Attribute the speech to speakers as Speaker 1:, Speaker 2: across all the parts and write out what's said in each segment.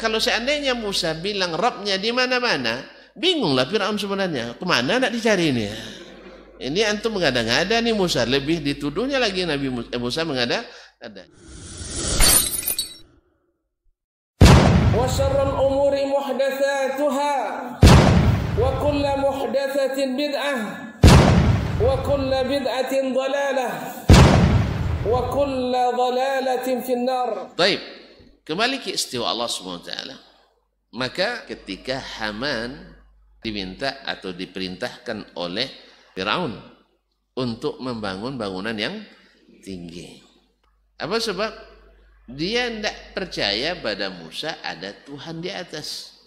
Speaker 1: kalau seandainya Musa bilang Robnya di mana-mana, bingunglah Firaun sebenarnya. Kemana nak dicari ini? Ini antum mengada-ngada nih Musa. Lebih dituduhnya lagi Nabi Musa, eh, Musa mengada-ngada. وشر الأمور محدثاتها وكل محدثة بدعة وكل بدعة ضلالة وكل ضلالة في النار طيب Kembali ke istiwa Allah SWT. Maka ketika Haman diminta atau diperintahkan oleh Firaun untuk membangun bangunan yang tinggi. Apa sebab? Dia tidak percaya pada Musa ada Tuhan di atas.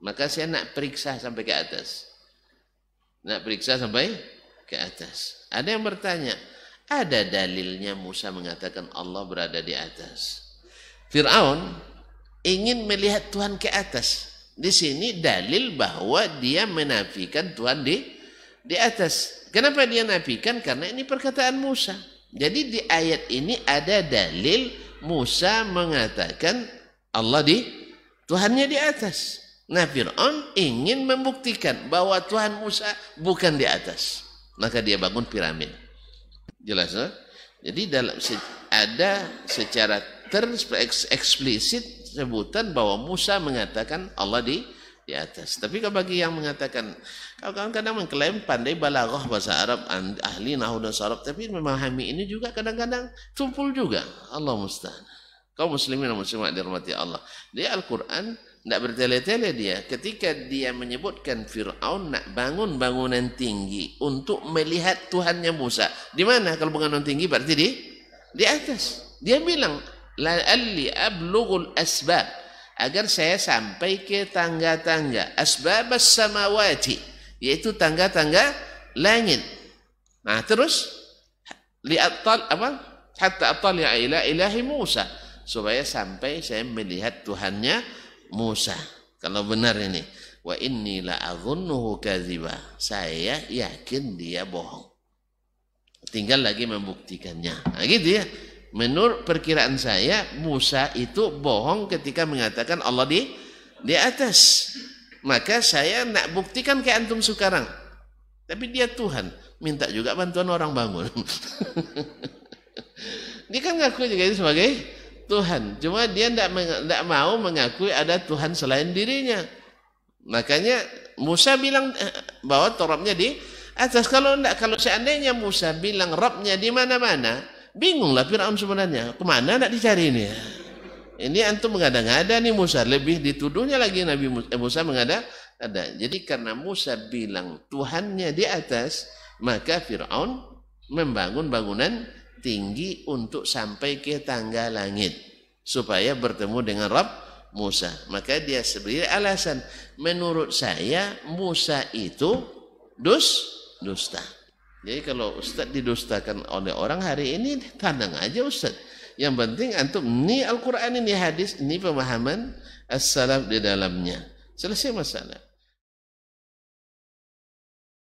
Speaker 1: Maka saya nak periksa sampai ke atas. Nak periksa sampai ke atas. Ada yang bertanya, ada dalilnya Musa mengatakan Allah berada di atas. Fir'aun ingin melihat Tuhan ke atas. Di sini dalil bahwa dia menafikan Tuhan di di atas. Kenapa dia nafikan? Karena ini perkataan Musa. Jadi di ayat ini ada dalil Musa mengatakan Allah di Tuhannya di atas. Nah Fir'aun ingin membuktikan bahwa Tuhan Musa bukan di atas. Maka dia bangun piramid. Jelas? Eh? Jadi dalam ada secara tereksplisit sebutan bahwa Musa mengatakan Allah di di atas. Tapi kalau bagi yang mengatakan, kau kan kadang mengklaim pandai balaghah bahasa Arab, ahli nahu dan Arab, tapi memahami ini juga kadang-kadang tumpul juga. Allah mustahil. Kau muslimin dan muslimat dirahmati Allah. Dia Al-Quran, tidak bertele-tele dia. Ketika dia menyebutkan Fir'aun nak bangun bangunan tinggi untuk melihat Tuhannya Musa. Di mana kalau bangunan tinggi berarti di? Di atas. Dia bilang, la'alli ablughul asbab agar saya sampai ke tangga-tangga asbab samawati yaitu tangga-tangga langit nah terus li'attal apa hatta attali'a ila ilahi Musa supaya sampai saya melihat Tuhannya Musa kalau benar ini wa inni la azunnuhu kadhiba saya yakin dia bohong tinggal lagi membuktikannya nah, gitu ya Menurut perkiraan saya Musa itu bohong ketika mengatakan Allah di di atas. Maka saya nak buktikan ke antum sekarang. Tapi dia Tuhan, minta juga bantuan orang bangun. dia kan ngaku juga itu sebagai Tuhan. Cuma dia tidak tidak mau mengakui ada Tuhan selain dirinya. Makanya Musa bilang eh, bahwa torabnya di atas. Kalau tidak, kalau seandainya Musa bilang Robnya di mana-mana, Bingunglah Fir'aun sebenarnya. Kemana nak dicari ini? Ini antum mengada-ngada nih Musa. Lebih dituduhnya lagi Nabi Musa, eh, Musa mengada ada. Jadi karena Musa bilang Tuhannya di atas, maka Fir'aun membangun bangunan tinggi untuk sampai ke tangga langit supaya bertemu dengan Rabb Musa. Maka dia sebenarnya alasan menurut saya Musa itu dus dusta. Jadi kalau Ustaz didustakan oleh orang hari ini, tanang aja Ustaz. Yang penting antum ni Al-Quran, ini hadis, ini pemahaman as-salaf di dalamnya. Selesai masalah.